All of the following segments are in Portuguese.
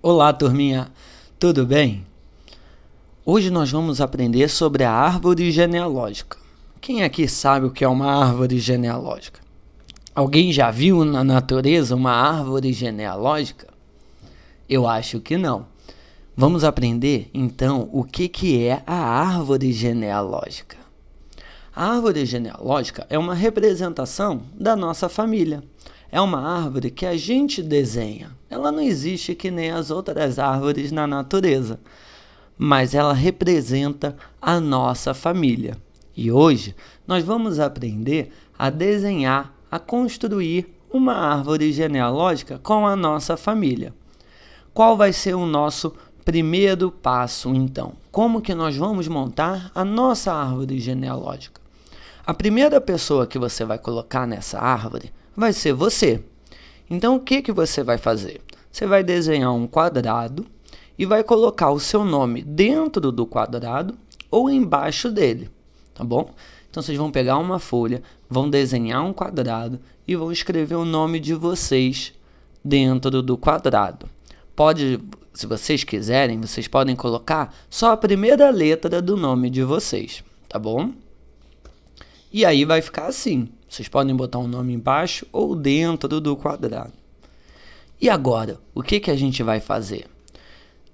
Olá, turminha. Tudo bem? Hoje nós vamos aprender sobre a árvore genealógica. Quem aqui sabe o que é uma árvore genealógica? Alguém já viu na natureza uma árvore genealógica? Eu acho que não. Vamos aprender então o que, que é a árvore genealógica. A árvore genealógica é uma representação da nossa família é uma árvore que a gente desenha. Ela não existe que nem as outras árvores na natureza, mas ela representa a nossa família. E hoje nós vamos aprender a desenhar, a construir uma árvore genealógica com a nossa família. Qual vai ser o nosso primeiro passo então? Como que nós vamos montar a nossa árvore genealógica? A primeira pessoa que você vai colocar nessa árvore vai ser você. Então o que, que você vai fazer? Você vai desenhar um quadrado e vai colocar o seu nome dentro do quadrado ou embaixo dele, tá bom? Então vocês vão pegar uma folha, vão desenhar um quadrado e vão escrever o nome de vocês dentro do quadrado. Pode, se vocês quiserem, vocês podem colocar só a primeira letra do nome de vocês, tá bom? E aí vai ficar assim. Vocês podem botar um nome embaixo ou dentro do quadrado. E agora, o que, que a gente vai fazer?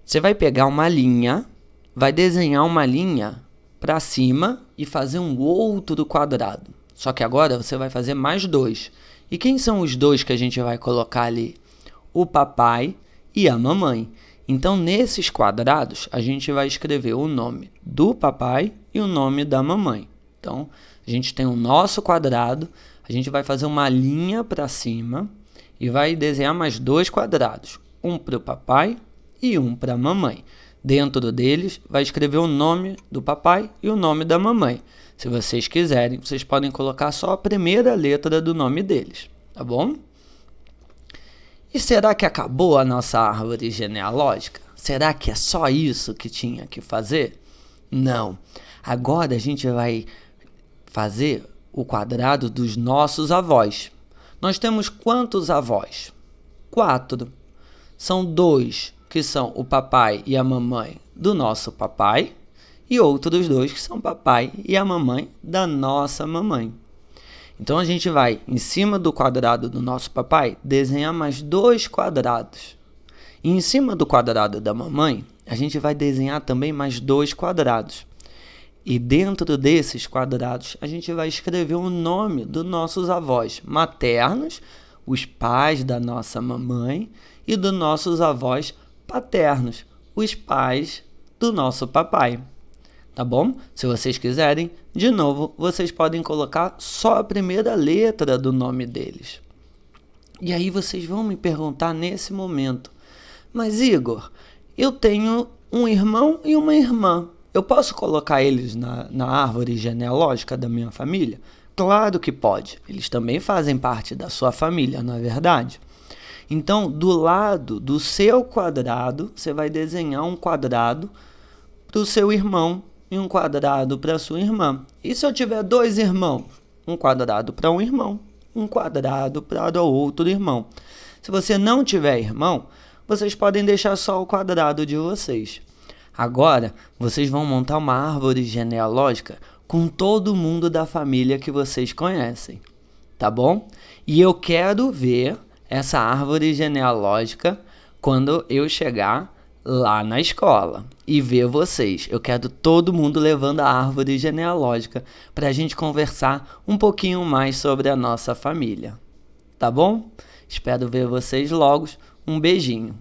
Você vai pegar uma linha, vai desenhar uma linha para cima e fazer um outro quadrado. Só que agora você vai fazer mais dois. E quem são os dois que a gente vai colocar ali? O papai e a mamãe. Então, nesses quadrados, a gente vai escrever o nome do papai e o nome da mamãe. Então, a gente tem o nosso quadrado, a gente vai fazer uma linha para cima e vai desenhar mais dois quadrados, um para o papai e um para a mamãe. Dentro deles, vai escrever o nome do papai e o nome da mamãe. Se vocês quiserem, vocês podem colocar só a primeira letra do nome deles, tá bom? E será que acabou a nossa árvore genealógica? Será que é só isso que tinha que fazer? Não. Agora a gente vai fazer o quadrado dos nossos avós. Nós temos quantos avós? Quatro. São dois que são o papai e a mamãe do nosso papai e outros dois que são papai e a mamãe da nossa mamãe. Então a gente vai em cima do quadrado do nosso papai desenhar mais dois quadrados. E em cima do quadrado da mamãe, a gente vai desenhar também mais dois quadrados. E dentro desses quadrados, a gente vai escrever o nome dos nossos avós maternos, os pais da nossa mamãe, e dos nossos avós paternos, os pais do nosso papai. Tá bom? Se vocês quiserem, de novo, vocês podem colocar só a primeira letra do nome deles. E aí vocês vão me perguntar nesse momento: Mas Igor, eu tenho um irmão e uma irmã. Eu posso colocar eles na, na árvore genealógica da minha família? Claro que pode. Eles também fazem parte da sua família, não é verdade? Então, do lado do seu quadrado, você vai desenhar um quadrado para o seu irmão e um quadrado para sua irmã. E se eu tiver dois irmãos? Um quadrado para um irmão, um quadrado para o outro irmão. Se você não tiver irmão, vocês podem deixar só o quadrado de vocês. Agora, vocês vão montar uma árvore genealógica com todo mundo da família que vocês conhecem, tá bom? E eu quero ver essa árvore genealógica quando eu chegar lá na escola e ver vocês. Eu quero todo mundo levando a árvore genealógica para a gente conversar um pouquinho mais sobre a nossa família, tá bom? Espero ver vocês logo. Um beijinho.